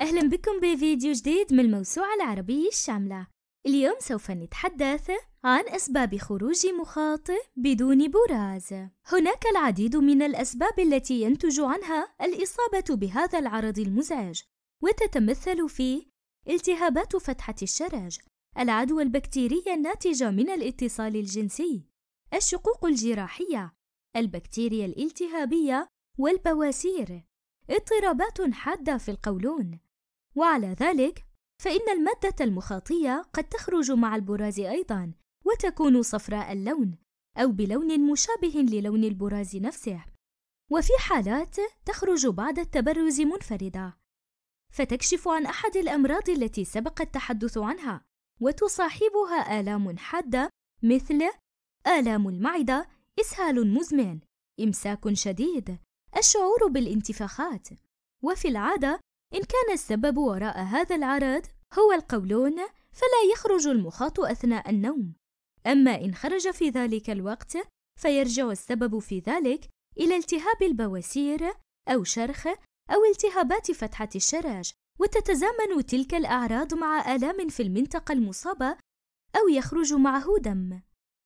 أهلا بكم بفيديو جديد من الموسوعة العربية الشاملة اليوم سوف نتحدث عن أسباب خروج مخاط بدون براز هناك العديد من الأسباب التي ينتج عنها الإصابة بهذا العرض المزعج وتتمثل في التهابات فتحة الشرج العدوى البكتيرية الناتجة من الاتصال الجنسي الشقوق الجراحية البكتيريا الالتهابية والبواسير اضطرابات حادة في القولون وعلى ذلك فإن المادة المخاطية قد تخرج مع البراز أيضا وتكون صفراء اللون أو بلون مشابه للون البراز نفسه وفي حالات تخرج بعد التبرز منفردة فتكشف عن أحد الأمراض التي سبق التحدث عنها وتصاحبها آلام حادة مثل آلام المعدة، إسهال مزمن، إمساك شديد، الشعور بالانتفاخات وفي العادة إن كان السبب وراء هذا العرض هو القولون فلا يخرج المخاط أثناء النوم أما إن خرج في ذلك الوقت فيرجع السبب في ذلك إلى التهاب البواسير أو شرخ أو التهابات فتحة الشراج وتتزامن تلك الأعراض مع آلام في المنطقة المصابة أو يخرج معه دم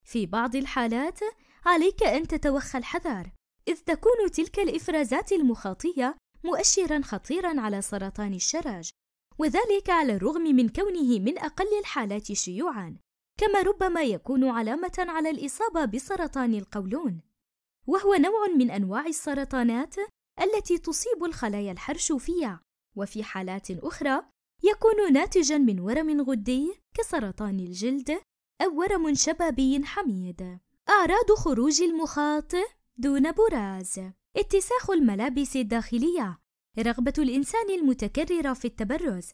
في بعض الحالات عليك أن تتوخى الحذر إذ تكون تلك الإفرازات المخاطية مؤشرا خطيرا على سرطان الشرج وذلك على الرغم من كونه من أقل الحالات شيوعا كما ربما يكون علامة على الإصابة بسرطان القولون وهو نوع من أنواع السرطانات التي تصيب الخلايا الحرشوفية وفي حالات أخرى يكون ناتجا من ورم غدي كسرطان الجلد أو ورم شبابي حميد أعراض خروج المخاط دون براز اتساخ الملابس الداخلية رغبة الإنسان المتكررة في التبرز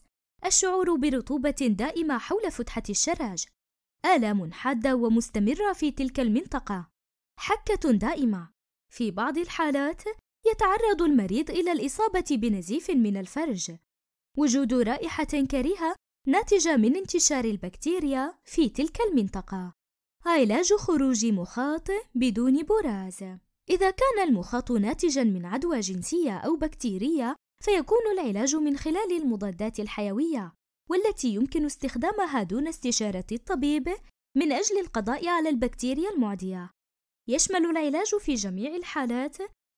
الشعور برطوبة دائمة حول فتحة الشرج آلام حادة ومستمرة في تلك المنطقة حكة دائمة في بعض الحالات يتعرض المريض إلى الإصابة بنزيف من الفرج وجود رائحة كريهة ناتجة من انتشار البكتيريا في تلك المنطقة علاج خروج مخاط بدون براز إذا كان المخاط ناتجا من عدوى جنسية أو بكتيرية فيكون العلاج من خلال المضادات الحيوية والتي يمكن استخدامها دون استشارة الطبيب من أجل القضاء على البكتيريا المعدية. يشمل العلاج في جميع الحالات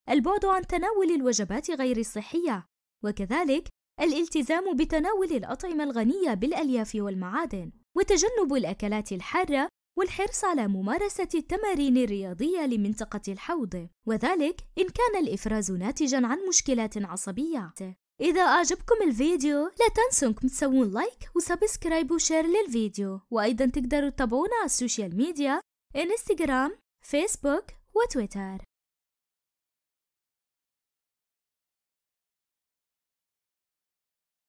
البعد عن تناول الوجبات غير الصحية وكذلك الالتزام بتناول الأطعمة الغنية بالألياف والمعادن وتجنب الأكلات الحارة والحرص على ممارسة التمارين الرياضية لمنطقة الحوض وذلك إن كان الإفراز ناتجا عن مشكلات عصبية إذا أعجبكم الفيديو لا تنسوا أنكم تسوون لايك وسبسكرايب وشير للفيديو وأيضا تقدروا تتابعونا على السوشيال ميديا إنستغرام فيسبوك وتويتر